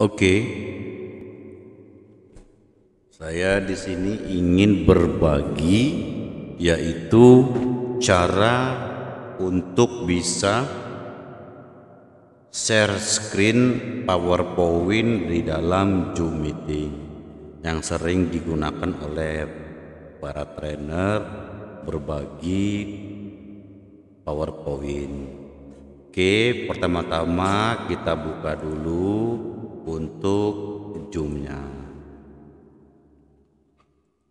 Oke. Saya di sini ingin berbagi yaitu cara untuk bisa share screen PowerPoint di dalam Zoom meeting yang sering digunakan oleh para trainer berbagi PowerPoint. Oke, pertama-tama kita buka dulu untuk zoomnya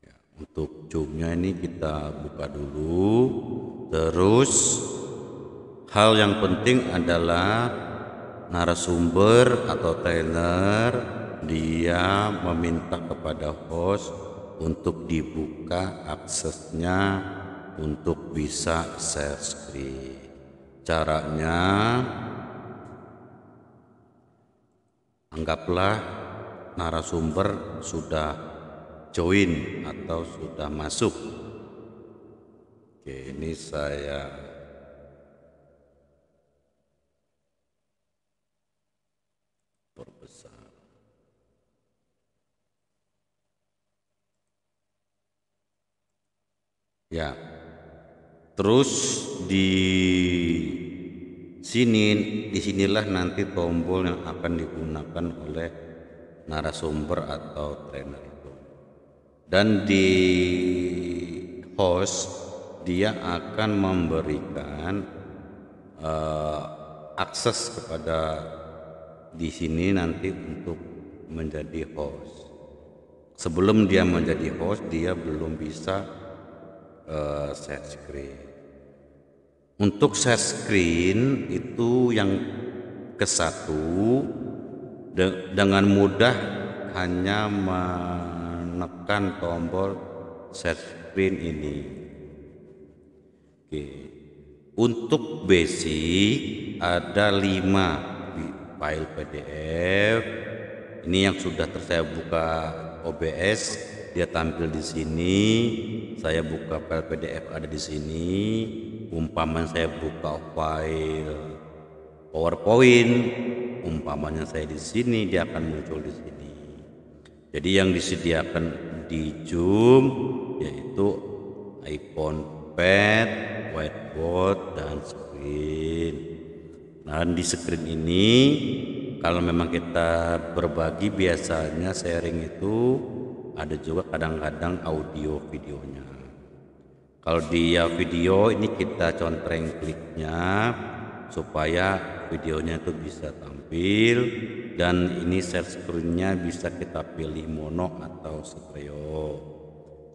ya, untuk zoomnya ini kita buka dulu terus hal yang penting adalah narasumber atau trainer dia meminta kepada host untuk dibuka aksesnya untuk bisa share screen caranya Anggaplah narasumber sudah join atau sudah masuk. Oke, ini saya perbesar. Ya. Terus di sini disinilah nanti tombol yang akan digunakan oleh narasumber atau trainer itu dan di host dia akan memberikan uh, akses kepada di sini nanti untuk menjadi host sebelum dia menjadi host dia belum bisa uh, eh, set screen untuk share screen itu yang ke satu de dengan mudah hanya menekan tombol share screen ini. Oke. Untuk basic ada lima file PDF. Ini yang sudah saya buka OBS, dia tampil di sini. Saya buka file PDF ada di sini umpaman saya buka file PowerPoint, umpamanya saya di sini dia akan muncul di sini. Jadi yang disediakan di Zoom yaitu iPhone Pad, whiteboard dan screen. Nah, di screen ini kalau memang kita berbagi biasanya sharing itu ada juga kadang-kadang audio videonya. Kalau dia video ini kita contreng kliknya supaya videonya itu bisa tampil dan ini share screennya bisa kita pilih mono atau stereo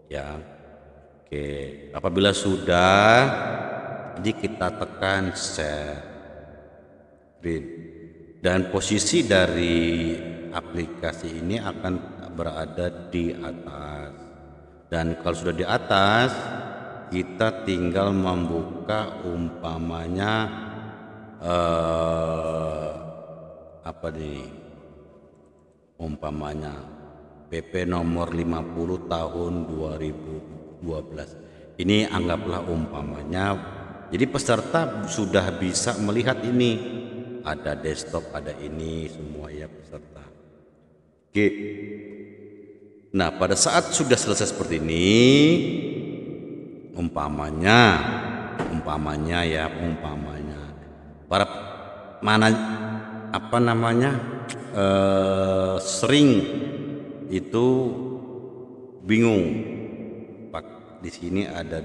ya oke apabila sudah jadi kita tekan share screen dan posisi dari aplikasi ini akan berada di atas dan kalau sudah di atas kita tinggal membuka umpamanya eh, apa nih umpamanya PP nomor 50 tahun 2012 ini anggaplah umpamanya jadi peserta sudah bisa melihat ini ada desktop ada ini semua ya peserta oke nah pada saat sudah selesai seperti ini umpamanya umpamanya ya umpamanya para mana apa namanya eh, sering itu bingung pak di sini ada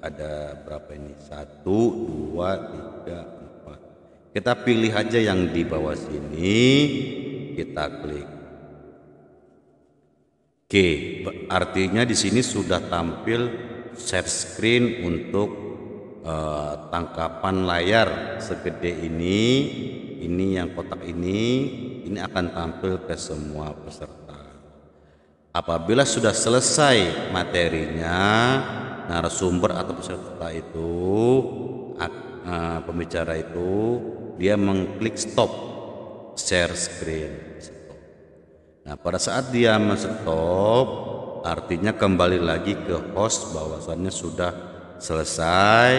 ada berapa ini satu dua tiga empat kita pilih aja yang di bawah sini kita klik Oke artinya di sini sudah tampil share screen untuk uh, tangkapan layar segede ini ini yang kotak ini ini akan tampil ke semua peserta apabila sudah selesai materinya narasumber atau peserta itu uh, pembicara itu dia mengklik stop share screen nah pada saat dia men-stop artinya kembali lagi ke host bahwasannya sudah selesai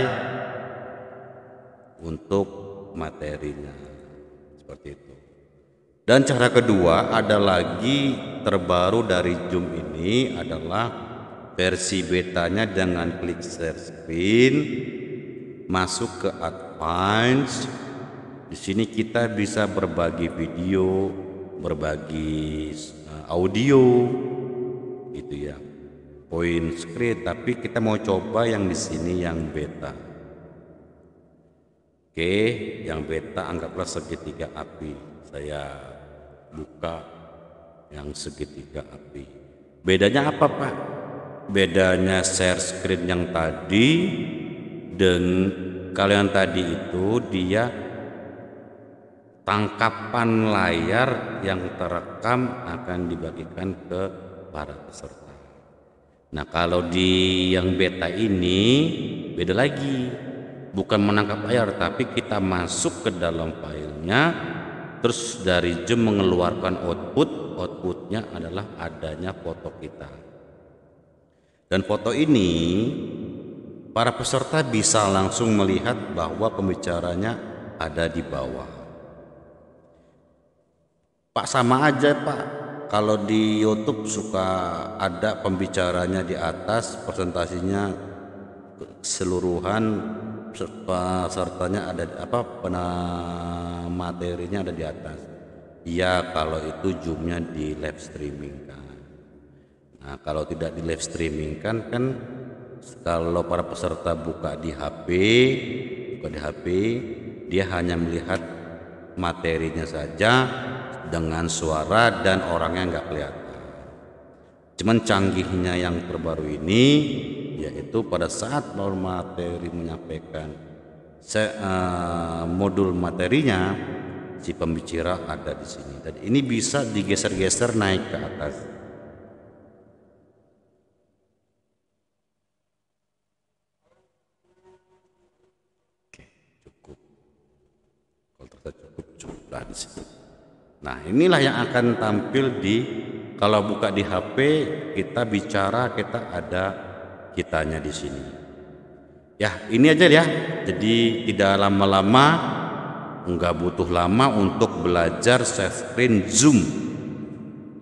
untuk materinya seperti itu dan cara kedua ada lagi terbaru dari Zoom ini adalah versi betanya dengan klik share screen masuk ke advance di sini kita bisa berbagi video berbagi eh, audio Point screen tapi kita mau coba yang di sini yang beta oke yang beta anggaplah segitiga api saya buka yang segitiga api bedanya apa pak bedanya share screen yang tadi dan kalian tadi itu dia tangkapan layar yang terekam akan dibagikan ke para peserta Nah kalau di yang beta ini beda lagi. Bukan menangkap layar tapi kita masuk ke dalam filenya terus dari jam mengeluarkan output outputnya adalah adanya foto kita. Dan foto ini para peserta bisa langsung melihat bahwa pembicaranya ada di bawah. Pak sama aja pak kalau di YouTube suka ada pembicaranya di atas presentasinya keseluruhan serta-sertanya ada apa pernah materinya ada di atas. Iya kalau itu zoomnya di live streaming kan. Nah kalau tidak di live streaming kan kan kalau para peserta buka di HP, buka di HP, dia hanya melihat materinya saja dengan suara dan orangnya nggak kelihatan. Cuman canggihnya yang terbaru ini yaitu pada saat baru materi menyampaikan se, uh, modul materinya si pembicara ada di sini dan ini bisa digeser-geser naik ke atas. Oke, cukup. Kalau terasa cukup, cukuplah di situ. Nah, inilah yang akan tampil di kalau buka di HP kita bicara kita ada kitanya di sini. Ya, ini aja ya. Jadi tidak lama-lama nggak butuh lama untuk belajar share screen Zoom.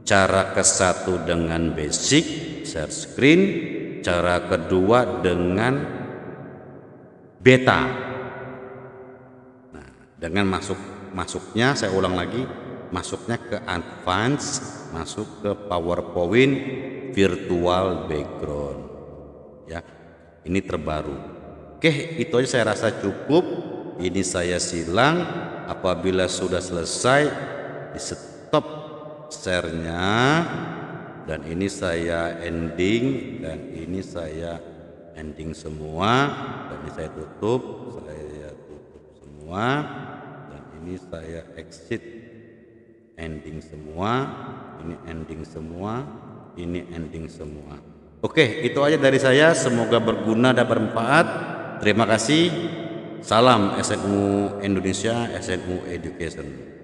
Cara ke satu dengan basic share screen, cara kedua dengan beta. Nah, dengan masuk masuknya saya ulang lagi masuknya ke advance, masuk ke PowerPoint virtual background. Ya. Ini terbaru. Oke, itu aja saya rasa cukup. Ini saya silang apabila sudah selesai di stop share-nya dan ini saya ending dan ini saya ending semua dan ini saya tutup, saya tutup semua dan ini saya exit ending semua ini ending semua ini ending semua oke itu aja dari saya semoga berguna dan bermanfaat terima kasih salam SNU Indonesia SNU Education